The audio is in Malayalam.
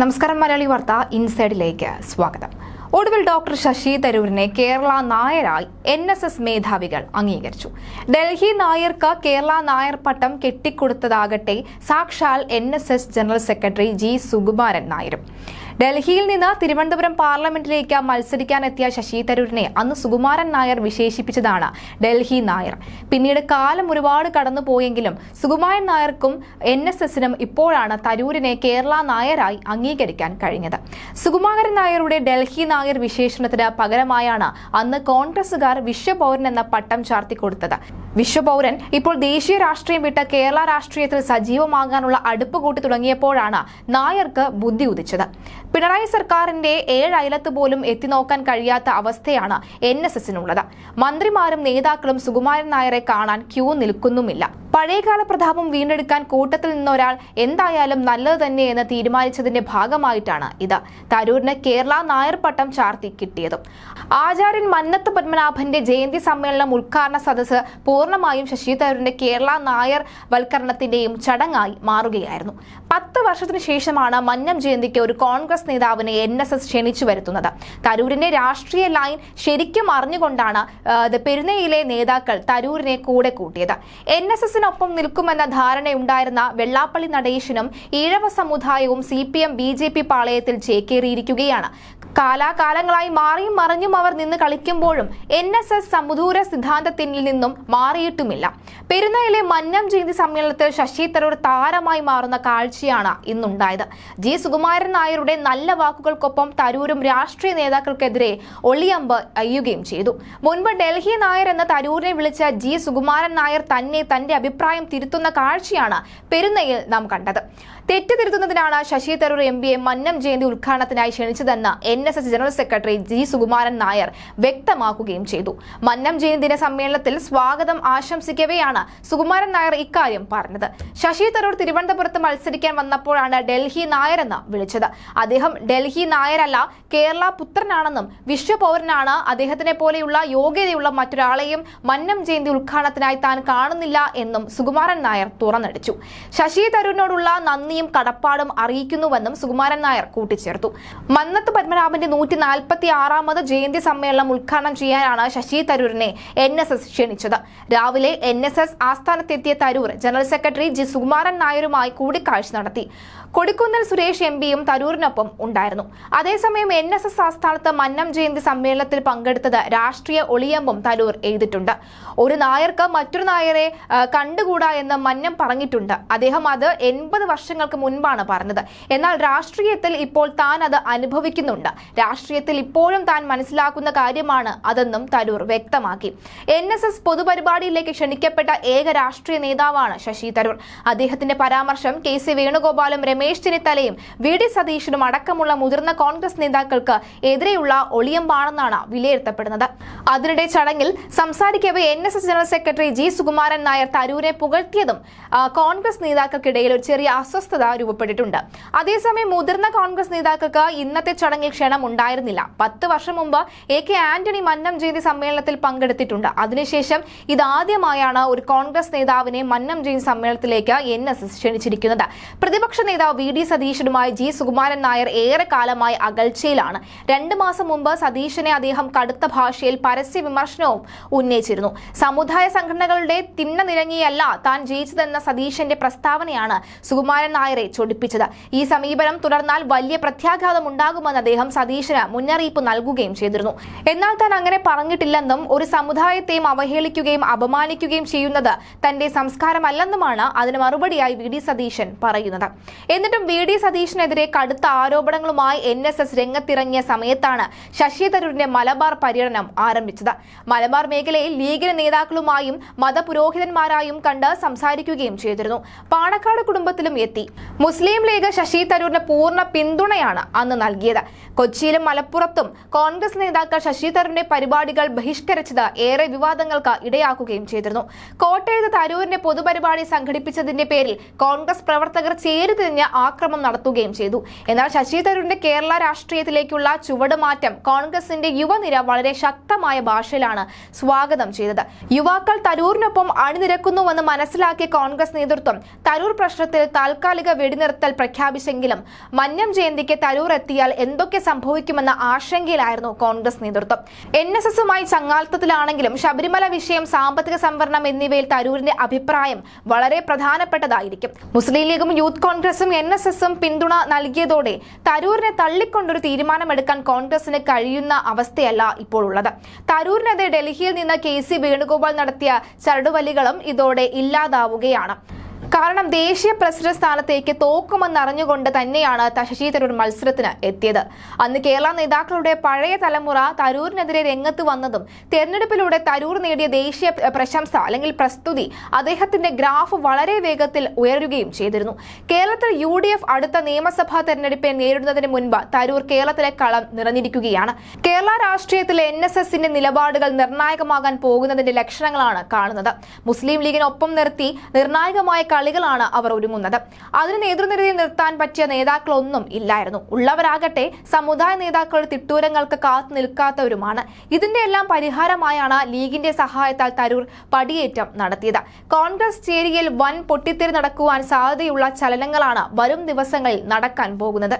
നമസ്കാരം മലയാളി വാർത്ത ഇൻസൈഡിലേക്ക് സ്വാഗതം ഒടുവിൽ ഡോക്ടർ ശശി തരൂരിനെ കേരള നായരായി എൻ എസ് എസ് മേധാവികൾ അംഗീകരിച്ചു ഡൽഹി നായർക്ക് കേരള നായർ പട്ടം കെട്ടിക്കൊടുത്തതാകട്ടെ സാക്ഷാൽ N S S general secretary G Sukumaran നായരും ഡൽഹിയിൽ നിന്ന് തിരുവനന്തപുരം പാർലമെന്റിലേക്ക് മത്സരിക്കാനെത്തിയ ശശി തരൂരിനെ അന്ന് സുകുമാരൻ നായർ വിശേഷിപ്പിച്ചതാണ് ഡൽഹി നായർ പിന്നീട് കാലം ഒരുപാട് കടന്നുപോയെങ്കിലും സുകുമാരൻ നായർക്കും എൻ എസ് എസിനും ഇപ്പോഴാണ് തരൂരിനെ കേരള നായരായി അംഗീകരിക്കാൻ കഴിഞ്ഞത് സുകുമാരൻ നായരുടെ ഡൽഹി നായർ വിശേഷണത്തിന് പകരമായാണ് അന്ന് കോൺഗ്രസുകാർ വിശ്വപൗരൻ എന്ന പട്ടം ചാർത്തിക്കൊടുത്തത് വിശ്വപൗരൻ ഇപ്പോൾ ദേശീയ രാഷ്ട്രീയം വിട്ട് കേരള രാഷ്ട്രീയത്തിൽ സജീവമാകാനുള്ള അടുപ്പ് കൂട്ടി തുടങ്ങിയപ്പോഴാണ് നായർക്ക് ബുദ്ധി ഉദിച്ചത് പിണറായി സർക്കാരിന്റെ ഏഴ് അയലത്ത് പോലും എത്തിനോക്കാൻ കഴിയാത്ത അവസ്ഥയാണ് എൻ എസ് എസിനുള്ളത് മന്ത്രിമാരും നേതാക്കളും സുകുമാരൻ നായരെ കാണാൻ ക്യൂ നിൽക്കുന്നുമില്ല പഴയകാല പ്രതാപം വീണ്ടെടുക്കാൻ കൂട്ടത്തിൽ നിന്നൊരാൾ എന്തായാലും നല്ലത് തന്നെ എന്ന് തീരുമാനിച്ചതിന്റെ ഭാഗമായിട്ടാണ് ഇത് തരൂരിന് കേരള നായർ പട്ടം ചാർത്തി കിട്ടിയതും ആചാര്യൻ മന്നത്ത് പത്മനാഭന്റെ ജയന്തി സമ്മേളനം ഉദ്ഘാടന സദസ്സ് പൂർണ്ണമായും ശശി തരൂരിന്റെ കേരള നായർ വൽക്കരണത്തിന്റെയും ചടങ്ങായി മാറുകയായിരുന്നു പത്ത് വർഷത്തിനു ശേഷമാണ് മന്നം ജയന്തിക്ക് ഒരു കോൺഗ്രസ് കോൺഗ്രസ് നേതാവിനെ എൻ എസ് എസ് ക്ഷണിച്ചു വരുത്തുന്നത് തരൂരിന്റെ രാഷ്ട്രീയ ലൈൻ ശരിക്കും അറിഞ്ഞുകൊണ്ടാണ് പെരുന്നയിലെ നേതാക്കൾ തരൂരിനെ കൂടെ കൂട്ടിയത് എൻ എസ് എസിനൊപ്പം നിൽക്കുമെന്ന ധാരണയുണ്ടായിരുന്ന വെള്ളാപ്പള്ളി നടേശനും ഈഴവ സമുദായവും C P M B J P പാളയത്തിൽ ചേക്കേറിയിരിക്കുകയാണ് കാലാകാലങ്ങളായി മാറിയും മറിഞ്ഞും അവർ നിന്ന് കളിക്കുമ്പോഴും എൻ എസ് എസ് സമുദൂര സിദ്ധാന്തത്തിൽ നിന്നും മാറിയിട്ടുമില്ല പെരുന്നയിലെ മന്നം ജയന്തി സമ്മേളനത്തിൽ ശശി തരൂർ താരമായി മാറുന്ന കാഴ്ചയാണ് ഇന്നുണ്ടായത് ജി സുകുമാരൻ നായരുടെ നല്ല വാക്കുകൾക്കൊപ്പം തരൂരും രാഷ്ട്രീയ നേതാക്കൾക്കെതിരെ ഒളിയമ്പ് അയ്യുകയും ചെയ്തു മുൻപ് ഡൽഹി നായർ എന്ന തരൂരിനെ വിളിച്ച ജി സുകുമാരൻ നായർ തന്നെ തന്റെ അഭിപ്രായം തിരുത്തുന്ന കാഴ്ചയാണ് പെരുന്നയിൽ നാം കണ്ടത് തെറ്റുതിരുത്തുന്നതിനാണ് തിരുത്തുന്നതിനാണ് ശശി തരൂർ എം പിയെ മന്നം ജയന്തി ഉദ്ഘാടനത്തിനായി ക്ഷണിച്ചതെന്ന് N S S general secretary G Sukumaran Nair വ്യക്തമാക്കുകയും ചെയ്തു മന്നം ജയന്തി സമ്മേളനത്തിൽ സ്വാഗതം ആശംസിക്കവെയാണ് സുകുമാരൻ നായർ ഇക്കാര്യം പറഞ്ഞത് ശശി തരൂർ തിരുവനന്തപുരത്ത് മത്സരിക്കാൻ വന്നപ്പോഴാണ് ഡൽഹി നായർ എന്ന് വിളിച്ചത് അദ്ദേഹം ഡൽഹി നായരല്ല കേരള പുത്രനാണെന്നും വിശ്വപൗരനാണ് അദ്ദേഹത്തിനെ പോലെയുള്ള യോഗ്യതയുള്ള മറ്റൊരാളെയും മന്നം ജയന്തി ഉദ്ഘാടനത്തിനായി താൻ കാണുന്നില്ല എന്നും സുകുമാരൻ നായർ തുറന്നടിച്ചു ശശി തരൂരിനോടുള്ള നന്ദി നന്ദിയും കടപ്പാടും അറിയിക്കുന്നുവെന്നും സുകുമാരൻ നായർ കൂട്ടിച്ചേർത്തു മന്നത്ത് പത്മനാഭന്റെ നൂറ്റി നാൽപ്പത്തി ആറാമത് ജയന്തി സമ്മേളനം ഉദ്ഘാടനം ചെയ്യാനാണ് ശശി തരൂരിനെ എൻ എസ് എസ് ക്ഷണിച്ചത് രാവിലെ എൻ എസ് എസ് ആസ്ഥാനത്തെത്തിയ Tharoor general secretary G Sukumaran നായരുമായി കൂടിക്കാഴ്ച നടത്തി കൊടിക്കുന്നിൽ സുരേഷ് എം പിയും തരൂരിനൊപ്പം ഉണ്ടായിരുന്നു അതേസമയം എൻ എസ് എസ് ആസ്ഥാനത്ത് മന്നം ജയന്തി സമ്മേളനത്തിൽ പങ്കെടുത്തത് രാഷ്ട്രീയ ഒളിയമ്പും തരൂർ എഴുതിയിട്ടുണ്ട് ഒരു നായർക്ക് മറ്റൊരു നായരെ കണ്ടുകൂടാ എന്ന് മന്നം പറഞ്ഞിട്ടുണ്ട് അദ്ദേഹം അത് എൺപത് വർഷങ്ങൾ ദിവസങ്ങൾക്ക് മുൻപാണ് പറഞ്ഞത് എന്നാൽ രാഷ്ട്രീയത്തിൽ ഇപ്പോൾ താൻ അത് അനുഭവിക്കുന്നുണ്ട് രാഷ്ട്രീയത്തിൽ ഇപ്പോഴും താൻ മനസ്സിലാക്കുന്ന കാര്യമാണ് അതെന്നും തരൂർ വ്യക്തമാക്കി എൻ എസ് എസ് പൊതുപരിപാടിയിലേക്ക് ക്ഷണിക്കപ്പെട്ട ഏക രാഷ്ട്രീയ നേതാവാണ് ശശി തരൂർ അദ്ദേഹത്തിന്റെ പരാമർശം കെ സി വേണുഗോപാലും രമേശ് ചെന്നിത്തലയും വി ഡി സതീശനും അടക്കമുള്ള മുതിർന്ന കോൺഗ്രസ് നേതാക്കൾക്ക് എതിരെയുള്ള ഒളിയമ്പാണെന്നാണ് വിലയിരുത്തപ്പെടുന്നത് അതിനിടെ ചടങ്ങിൽ സംസാരിക്കവെ N S S general secretary G Sukumaran Nair തരൂരെ പുകഴ്ത്തിയതും കോൺഗ്രസ് നേതാക്കൾക്കിടയിൽ ഒരു ചെറിയ അസ്വസ്ഥത അസ്വസ്ഥത രൂപപ്പെട്ടിട്ടുണ്ട് അതേസമയം മുതിർന്ന കോൺഗ്രസ് നേതാക്കൾക്ക് ഇന്നത്തെ ചടങ്ങിൽ ക്ഷണം ഉണ്ടായിരുന്നില്ല പത്ത് വർഷം മുമ്പ് എ കെ ആന്റണി മന്നം ജയന്തി സമ്മേളനത്തിൽ പങ്കെടുത്തിട്ടുണ്ട് അതിനുശേഷം ഇതാദ്യമായാണ് ഒരു കോൺഗ്രസ് നേതാവിനെ മന്നം ജയന്തി സമ്മേളനത്തിലേക്ക് എൻ എസ് എസ് ക്ഷണിച്ചിരിക്കുന്നത് പ്രതിപക്ഷ നേതാവ് വി ഡി സതീശനുമായി ജി സുകുമാരൻ നായർ ഏറെ കാലമായി അകൽച്ചയിലാണ് രണ്ട് മാസം മുമ്പ് സതീശനെ അദ്ദേഹം കടുത്ത ഭാഷയിൽ പരസ്യ വിമർശനവും ഉന്നയിച്ചിരുന്നു സമുദായ സംഘടനകളുടെ തിണ്ണ നിരങ്ങിയല്ല താൻ ജയിച്ചതെന്ന സതീശന്റെ പ്രസ്താവനയാണ് സുകുമാരൻ നായർ നായരെ ചൊടിപ്പിച്ചത് ഈ സമീപനം തുടർന്നാൽ വലിയ പ്രത്യാഘാതം ഉണ്ടാകുമെന്ന് അദ്ദേഹം സതീശന് മുന്നറിയിപ്പ് നൽകുകയും ചെയ്തിരുന്നു എന്നാൽ താൻ അങ്ങനെ പറഞ്ഞിട്ടില്ലെന്നും ഒരു സമുദായത്തെയും അവഹേളിക്കുകയും അപമാനിക്കുകയും ചെയ്യുന്നത് തന്റെ സംസ്കാരമല്ലെന്നുമാണ് അതിന് മറുപടിയായി വി ഡി സതീശൻ പറയുന്നത് എന്നിട്ടും വി ഡി സതീശനെതിരെ കടുത്ത ആരോപണങ്ങളുമായി എൻ എസ് എസ് രംഗത്തിറങ്ങിയ സമയത്താണ് ശശി തരൂരിന്റെ മലബാർ പര്യടനം ആരംഭിച്ചത് മലബാർ മേഖലയിൽ ലീഗിന് നേതാക്കളുമായും മതപുരോഹിതന്മാരായും കണ്ട് സംസാരിക്കുകയും ചെയ്തിരുന്നു പാണക്കാട് കുടുംബത്തിലും എത്തി മുസ്ലിം ലീഗ് ശശി തരൂരിന് പൂർണ്ണ പിന്തുണയാണ് അന്ന് നൽകിയത് കൊച്ചിയിലും മലപ്പുറത്തും കോൺഗ്രസ് നേതാക്കൾ ശശി തരൂരിന്റെ പരിപാടികൾ ബഹിഷ്കരിച്ചത് ഏറെ വിവാദങ്ങൾക്ക് ഇടയാക്കുകയും ചെയ്തിരുന്നു കോട്ടയത്ത് തരൂരിന്റെ പൊതുപരിപാടി സംഘടിപ്പിച്ചതിന്റെ പേരിൽ കോൺഗ്രസ് പ്രവർത്തകർ ചേരുതിരിഞ്ഞ് ആക്രമം നടത്തുകയും ചെയ്തു എന്നാൽ ശശി തരൂരിന്റെ കേരള രാഷ്ട്രീയത്തിലേക്കുള്ള ചുവടുമാറ്റം കോൺഗ്രസിന്റെ യുവനിര വളരെ ശക്തമായ ഭാഷയിലാണ് സ്വാഗതം ചെയ്തത് യുവാക്കൾ തരൂരിനൊപ്പം അണിനിരക്കുന്നുവെന്ന് മനസ്സിലാക്കിയ കോൺഗ്രസ് നേതൃത്വം തരൂർ പ്രശ്നത്തിൽ താൽക്കാലിക താൽക്കാലിക വെടിനിർത്തൽ പ്രഖ്യാപിച്ചെങ്കിലും മന്നം ജയന്തിക്ക് തരൂർ എത്തിയാൽ എന്തൊക്കെ സംഭവിക്കുമെന്ന ആശങ്കയിലായിരുന്നു കോൺഗ്രസ് നേതൃത്വം എൻ എസ് എസുമായി ചങ്ങാത്തത്തിലാണെങ്കിലും ശബരിമല വിഷയം സാമ്പത്തിക സംവരണം എന്നിവയിൽ തരൂരിന്റെ അഭിപ്രായം വളരെ പ്രധാനപ്പെട്ടതായിരിക്കും മുസ്ലിം ലീഗും യൂത്ത് കോൺഗ്രസും എൻ എസ് എസും പിന്തുണ നൽകിയതോടെ തരൂരിനെ തള്ളിക്കൊണ്ടൊരു തീരുമാനമെടുക്കാൻ കോൺഗ്രസിന് കഴിയുന്ന അവസ്ഥയല്ല ഇപ്പോൾ ഉള്ളത് തരൂരിനെതിരെ ഡൽഹിയിൽ നിന്ന് കെ സി വേണുഗോപാൽ നടത്തിയ ചരടുവലികളും ഇതോടെ ഇല്ലാതാവുകയാണ് കാരണം ദേശീയ പ്രസിഡന്റ് സ്ഥാനത്തേക്ക് തോക്കുമെന്നറിഞ്ഞുകൊണ്ട് തന്നെയാണ് ശശി തരൂർ മത്സരത്തിന് എത്തിയത് അന്ന് കേരള നേതാക്കളുടെ പഴയ തലമുറ തരൂരിനെതിരെ രംഗത്ത് വന്നതും തെരഞ്ഞെടുപ്പിലൂടെ തരൂർ നേടിയ ദേശീയ പ്രശംസ അല്ലെങ്കിൽ പ്രസ്തുതി അദ്ദേഹത്തിന്റെ ഗ്രാഫ് വളരെ വേഗത്തിൽ ഉയരുകയും ചെയ്തിരുന്നു കേരളത്തിൽ യു അടുത്ത നിയമസഭാ തെരഞ്ഞെടുപ്പിനെ നേരിടുന്നതിന് മുൻപ് തരൂർ കേരളത്തിലെ കളം നിറഞ്ഞിരിക്കുകയാണ് കേരള രാഷ്ട്രീയത്തിലെ എൻ എസ് എസിന്റെ നിലപാടുകൾ നിർണായകമാകാൻ പോകുന്നതിന്റെ ലക്ഷണങ്ങളാണ് കാണുന്നത് മുസ്ലിം ലീഗിനൊപ്പം നിർത്തി നിർണായകമായ കളികളാണ് അവർ ഒരുങ്ങുന്നത് അതിന് നേതൃനിരയിൽ നിർത്താൻ പറ്റിയ നേതാക്കളൊന്നും ഇല്ലായിരുന്നു ഉള്ളവരാകട്ടെ സമുദായ നേതാക്കളുടെ തിട്ടൂരങ്ങൾക്ക് കാത്തു നിൽക്കാത്തവരുമാണ് ഇതിന്റെ എല്ലാം പരിഹാരമായാണ് ലീഗിന്റെ സഹായത്താൽ തരൂർ പടിയേറ്റം നടത്തിയത് കോൺഗ്രസ് ചേരിയിൽ വൻ പൊട്ടിത്തെറി നടക്കുവാൻ സാധ്യതയുള്ള ചലനങ്ങളാണ് വരും ദിവസങ്ങളിൽ നടക്കാൻ പോകുന്നത്